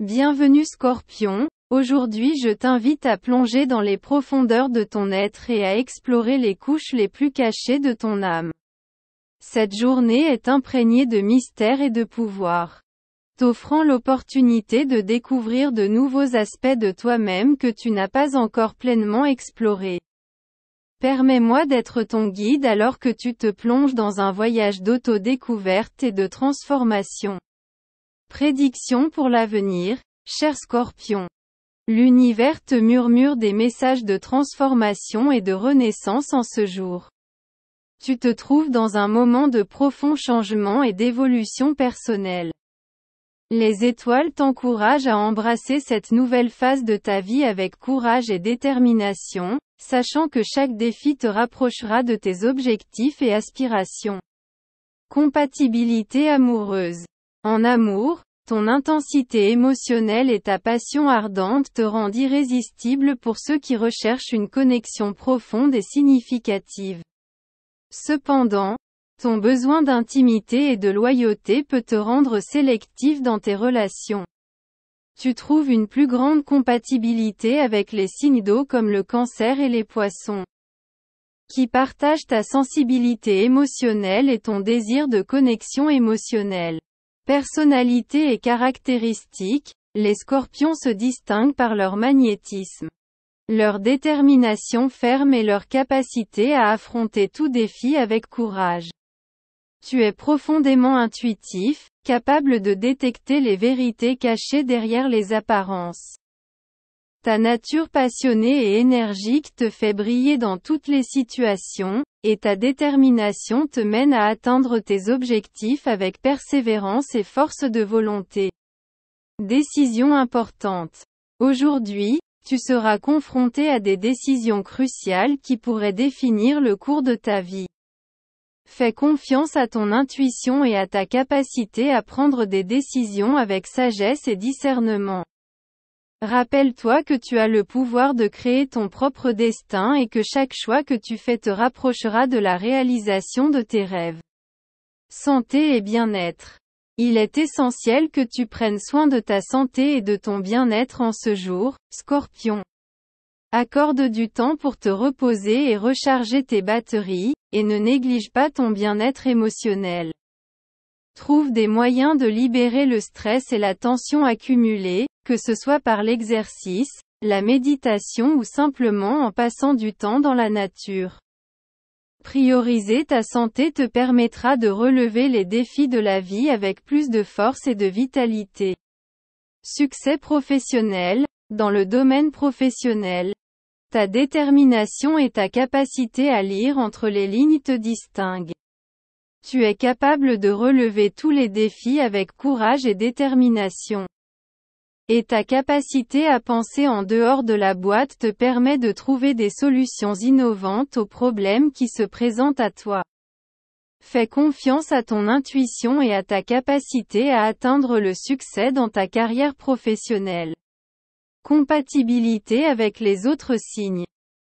Bienvenue Scorpion, aujourd'hui je t'invite à plonger dans les profondeurs de ton être et à explorer les couches les plus cachées de ton âme. Cette journée est imprégnée de mystères et de pouvoir, t'offrant l'opportunité de découvrir de nouveaux aspects de toi-même que tu n'as pas encore pleinement explorés. Permets-moi d'être ton guide alors que tu te plonges dans un voyage d'auto-découverte et de transformation. Prédiction pour l'avenir, cher scorpion. L'univers te murmure des messages de transformation et de renaissance en ce jour. Tu te trouves dans un moment de profond changement et d'évolution personnelle. Les étoiles t'encouragent à embrasser cette nouvelle phase de ta vie avec courage et détermination, sachant que chaque défi te rapprochera de tes objectifs et aspirations. Compatibilité amoureuse. En amour, ton intensité émotionnelle et ta passion ardente te rendent irrésistible pour ceux qui recherchent une connexion profonde et significative. Cependant, ton besoin d'intimité et de loyauté peut te rendre sélectif dans tes relations. Tu trouves une plus grande compatibilité avec les signes d'eau comme le cancer et les poissons qui partagent ta sensibilité émotionnelle et ton désir de connexion émotionnelle. Personnalité et caractéristiques, les scorpions se distinguent par leur magnétisme, leur détermination ferme et leur capacité à affronter tout défi avec courage. Tu es profondément intuitif, capable de détecter les vérités cachées derrière les apparences. Ta nature passionnée et énergique te fait briller dans toutes les situations, et ta détermination te mène à atteindre tes objectifs avec persévérance et force de volonté. Décision importante. Aujourd'hui, tu seras confronté à des décisions cruciales qui pourraient définir le cours de ta vie. Fais confiance à ton intuition et à ta capacité à prendre des décisions avec sagesse et discernement. Rappelle-toi que tu as le pouvoir de créer ton propre destin et que chaque choix que tu fais te rapprochera de la réalisation de tes rêves. Santé et bien-être. Il est essentiel que tu prennes soin de ta santé et de ton bien-être en ce jour, scorpion. Accorde du temps pour te reposer et recharger tes batteries, et ne néglige pas ton bien-être émotionnel trouve des moyens de libérer le stress et la tension accumulée, que ce soit par l'exercice, la méditation ou simplement en passant du temps dans la nature. Prioriser ta santé te permettra de relever les défis de la vie avec plus de force et de vitalité. Succès professionnel, dans le domaine professionnel. Ta détermination et ta capacité à lire entre les lignes te distinguent. Tu es capable de relever tous les défis avec courage et détermination. Et ta capacité à penser en dehors de la boîte te permet de trouver des solutions innovantes aux problèmes qui se présentent à toi. Fais confiance à ton intuition et à ta capacité à atteindre le succès dans ta carrière professionnelle. Compatibilité avec les autres signes.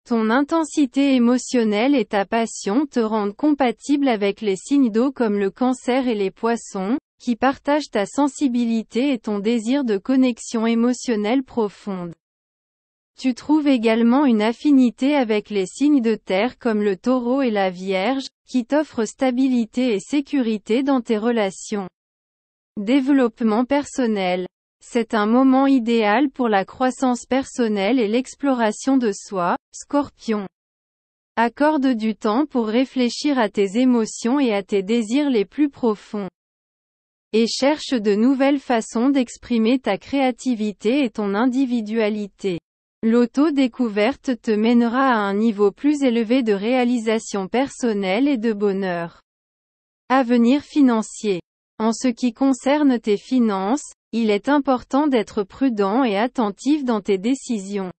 Ton intensité émotionnelle et ta passion te rendent compatible avec les signes d'eau comme le cancer et les poissons, qui partagent ta sensibilité et ton désir de connexion émotionnelle profonde. Tu trouves également une affinité avec les signes de terre comme le taureau et la vierge, qui t'offrent stabilité et sécurité dans tes relations. Développement personnel. C'est un moment idéal pour la croissance personnelle et l'exploration de soi, scorpion. Accorde du temps pour réfléchir à tes émotions et à tes désirs les plus profonds. Et cherche de nouvelles façons d'exprimer ta créativité et ton individualité. L'auto-découverte te mènera à un niveau plus élevé de réalisation personnelle et de bonheur. Avenir financier en ce qui concerne tes finances, il est important d'être prudent et attentif dans tes décisions.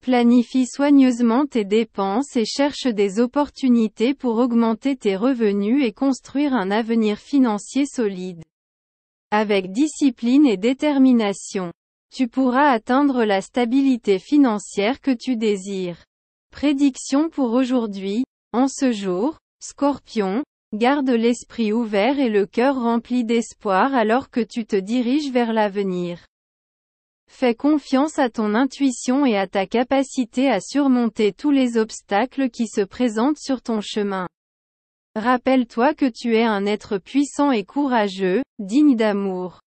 Planifie soigneusement tes dépenses et cherche des opportunités pour augmenter tes revenus et construire un avenir financier solide. Avec discipline et détermination, tu pourras atteindre la stabilité financière que tu désires. Prédiction pour aujourd'hui, en ce jour, Scorpion, Garde l'esprit ouvert et le cœur rempli d'espoir alors que tu te diriges vers l'avenir. Fais confiance à ton intuition et à ta capacité à surmonter tous les obstacles qui se présentent sur ton chemin. Rappelle-toi que tu es un être puissant et courageux, digne d'amour,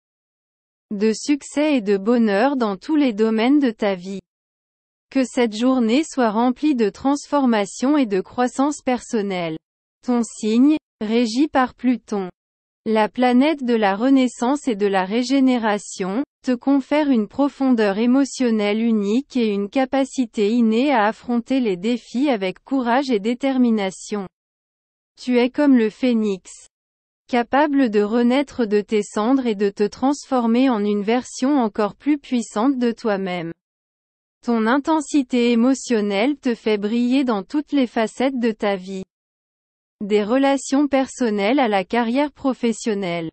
de succès et de bonheur dans tous les domaines de ta vie. Que cette journée soit remplie de transformation et de croissance personnelle. Ton signe, régie par Pluton. La planète de la renaissance et de la régénération, te confère une profondeur émotionnelle unique et une capacité innée à affronter les défis avec courage et détermination. Tu es comme le phénix, capable de renaître de tes cendres et de te transformer en une version encore plus puissante de toi-même. Ton intensité émotionnelle te fait briller dans toutes les facettes de ta vie. Des relations personnelles à la carrière professionnelle